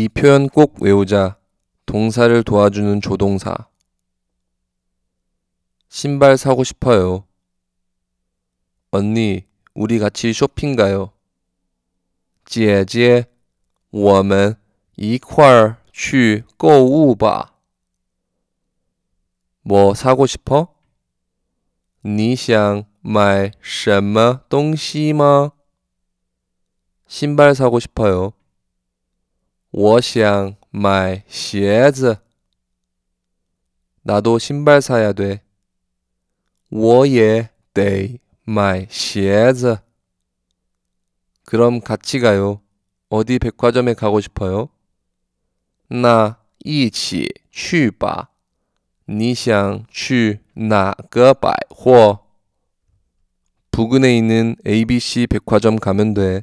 이 표현 꼭 외우자. 동사를 도와주는 조동사. 신발 사고 싶어요. 언니, 우리 같이 쇼핑 가요. 姐姐,我们一块儿去购物吧.뭐 사고 싶어? 你想买什么东西吗? 신발 사고 싶어요. 我想买鞋子。 나도 신발 사야 돼. 我也得买鞋子. 그럼 같이 가요. 어디 백화점에 가고 싶어요? 나 이치 去吧.你想去哪个百货? 부근에 있는 ABC 백화점 가면 돼.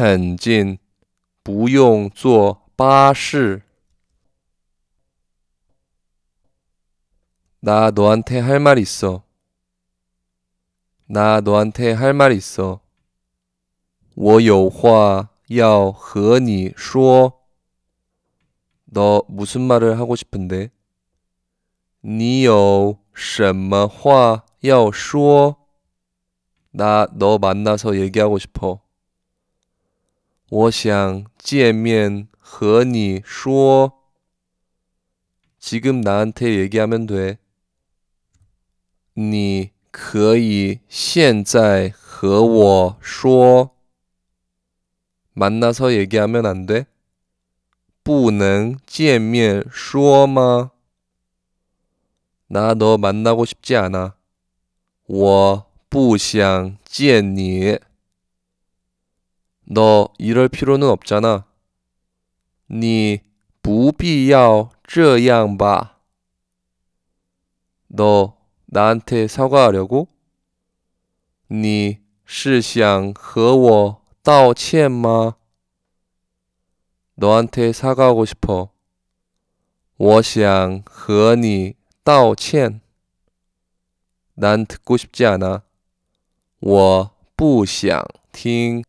很近，不用坐巴士。나 너한테 할 말 있어. 나 너한테 할 말 있어. 我有话要和你说.너 무슨 말을 하고 싶은데? 你有什么话要说?나너 만나서 얘기하고 싶어. 我想见面和你说。 지금 나한테 얘기하면 돼. 你可以现在和我说. 만나서 얘기하면 안 돼? 不能见面说吗?나너 만나고 싶지 않아. 我不想见你。너 이럴 필요는 없잖아. 你不必要这양吧너 나한테 사과하려고? 你是想和我道歉吗? 너한테 사과하고 싶어. 我想和你道歉.난 듣고 싶지 않아. 我不想听